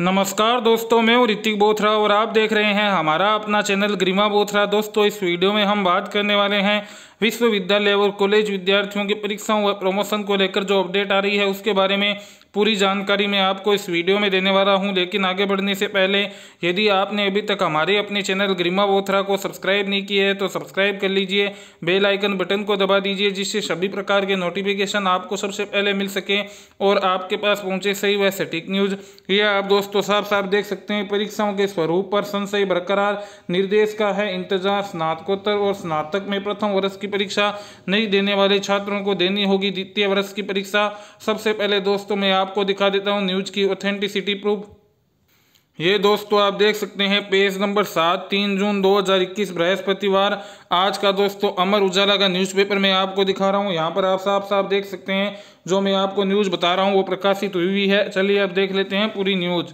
नमस्कार दोस्तों मैं हूँ ऋतिक बोथरा और आप देख रहे हैं हमारा अपना चैनल ग्रीमा बोथरा दोस्तों इस वीडियो में हम बात करने वाले हैं विश्वविद्यालय और कॉलेज विद्यार्थियों की परीक्षाओं व प्रमोशन को लेकर जो अपडेट आ रही है उसके बारे में पूरी जानकारी मैं आपको इस वीडियो में देने वाला हूं लेकिन आगे बढ़ने से पहले यदि आपने अभी तक हमारे अपने चैनल ग्रीमा वोथरा को सब्सक्राइब नहीं किया है तो सब्सक्राइब कर लीजिए बेल आइकन बटन को दबा दीजिए जिससे सभी प्रकार के नोटिफिकेशन आपको सबसे पहले मिल सके और आपके पास पहुंचे सही व सटीक न्यूज़ ये आप दोस्तों साफ साफ देख सकते हैं परीक्षाओं के स्वरूप पर संशय बरकरार निर्देश का है इंतजार स्नातकोत्तर और स्नातक में प्रथम वर्ष की परीक्षा नहीं देने वाले छात्रों को देनी होगी द्वितीय वर्ष की परीक्षा सबसे पहले दोस्तों मैं आपको दिखा देता हूँ न्यूज की ऑथेंटिसिटी प्रूफ ये दोस्तों आप देख सकते हैं पेज नंबर सात तीन जून 2021 बृहस्पतिवार आज का दोस्तों अमर उजाला का न्यूज़पेपर मैं आपको दिखा रहा हूँ यहाँ पर आप साफ साफ देख सकते हैं जो मैं आपको न्यूज़ बता रहा हूँ वो प्रकाशित हुई हुई है चलिए आप देख लेते हैं पूरी न्यूज़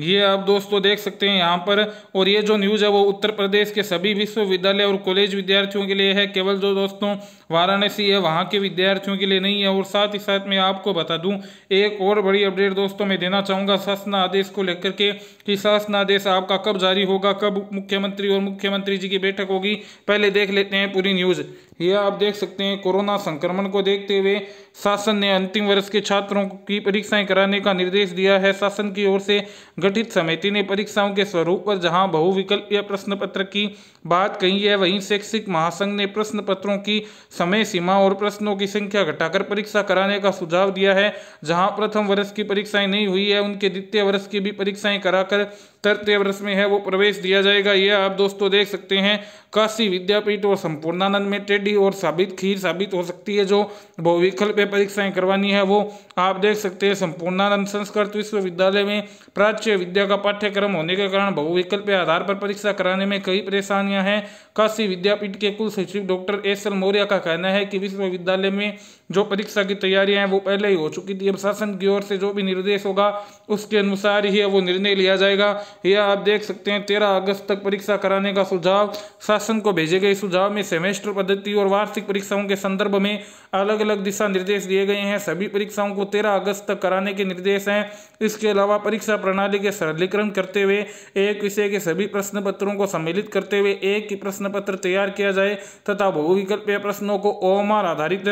ये आप दोस्तों देख सकते हैं यहाँ पर और ये जो न्यूज़ है वो उत्तर प्रदेश के सभी विश्वविद्यालय और कॉलेज विद्यार्थियों के लिए है केवल जो दोस्तों वाराणसी है वहाँ के विद्यार्थियों के लिए नहीं है और साथ ही साथ मैं आपको बता दूं एक और बड़ी अपडेट दोस्तों मैं देना चाहूँगा शासन आदेश को लेकर के कि शासन आदेश आपका कब जारी होगा कब मुख्यमंत्री और मुख्यमंत्री जी की बैठक होगी पहले देख लेते हैं पूरी न्यूज़ यह आप देख सकते हैं कोरोना संक्रमण को देखते हुए शासन ने अंतिम वर्ष के छात्रों की परीक्षाएं कराने का निर्देश दिया है शासन की ओर से गठित समिति ने परीक्षाओं के स्वरूप पर जहां बहुविकल्प या प्रश्न पत्र की बात कही है वहीं शैक्षिक महासंघ ने प्रश्न पत्रों की समय सीमा और प्रश्नों की संख्या घटाकर परीक्षा कराने का सुझाव दिया है जहाँ प्रथम वर्ष की परीक्षाएं नहीं हुई है उनके द्वितीय वर्ष की भी परीक्षाएं कराकर तृतीय वर्ष में है वो प्रवेश दिया जाएगा यह आप दोस्तों देख सकते हैं काशी विद्यापीठ और संपूर्णानंद में ट्रेड रेडी और साबित खीर साबित हो सकती है जो बहुविकल्प परीक्षाएं करवानी है वो आप देख सकते हैं संपूर्णानंद संस्कृत विश्वविद्यालय में प्राच्य विद्या का पाठ्यक्रम होने के कारण बहुविकल्प आधार पर परीक्षा कराने में कई परेशानियां हैं काशी विद्यापीठ के कुल सचिव डॉक्टर एस एल मौर्य का कहना है कि विश्वविद्यालय में जो परीक्षा की तैयारियां हैं वो पहले ही हो चुकी थी अब शासन की ओर से जो भी निर्देश होगा उसके अनुसार ही वो निर्णय लिया जाएगा यह आप देख सकते हैं तेरह अगस्त तक परीक्षा कराने का सुझाव शासन को भेजे गए सुझाव में सेमेस्टर पद्धति की और वार्षिक परीक्षाओं के संदर्भ में अलग अलग दिशा निर्देश दिए गए हैं सभी परीक्षाओं को 13 अगस्त तक कराने के निर्देश हैं इसके अलावा परीक्षा प्रणाली के सरलीकरण करते हुए एक विषय के सभी प्रश्न पत्रों को सम्मिलित करते हुए एक ही प्रश्न पत्र तैयार किया जाए तथा बहुविकल्पीय प्रश्नों को ओमार आधारित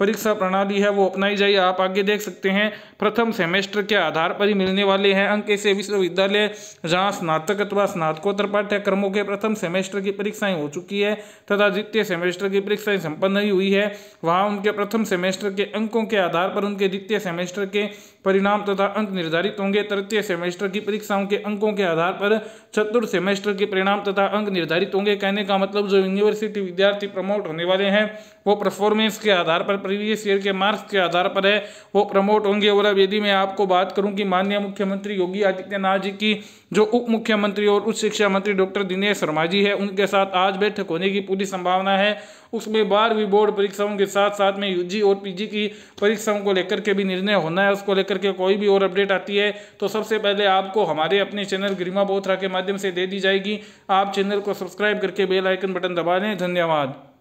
परीक्षा प्रणाली है वो अपनाई जाए आप आगे देख सकते हैं प्रथम सेमेस्टर के आधार पर ही मिलने वाले हैं अंक ऐसे विश्वविद्यालय जहाँ स्नातक अथवा स्नातकोत्तर पाठ्यक्रमों के प्रथम सेमेस्टर की परीक्षाएं हो चुकी है तथा द्वितीय सेमेस्टर की परीक्षाएं संपन्न ही हुई है वहाँ उनके प्रथम सेमेस्टर के अंकों के आधार पर उनके द्वितीय सेमेस्टर के परिणाम तथा अंक निर्धारित होंगे तृतीय सेमेस्टर की परीक्षाओं के अंकों के आधार पर चतुर्थ सेमेस्टर के परिणाम तथा अंक निर्धारित होंगे कहने का मतलब जो यूनिवर्सिटी विद्यार्थी प्रमोट होने वाले हैं वो परफॉर्मेंस के आधार पर प्रीवियस ईयर के मार्क्स के आधार पर है वो प्रमोट होंगे और अब यदि मैं आपको बात करूं कि माननीय मुख्यमंत्री योगी आदित्यनाथ जी की जो उप मुख्यमंत्री और उच्च शिक्षा मंत्री डॉक्टर दिनेश शर्मा जी है उनके साथ आज बैठक होने की पूरी संभावना है उसमें बारहवीं बोर्ड परीक्षाओं के साथ साथ में यूजी और पीजी की परीक्षाओं को लेकर के भी निर्णय होना है उसको लेकर के कोई भी और अपडेट आती है तो सबसे पहले आपको हमारे अपने चैनल गरिमा बोथरा के माध्यम से दे दी जाएगी आप चैनल को सब्सक्राइब करके बेल आइकन बटन दबा लें धन्यवाद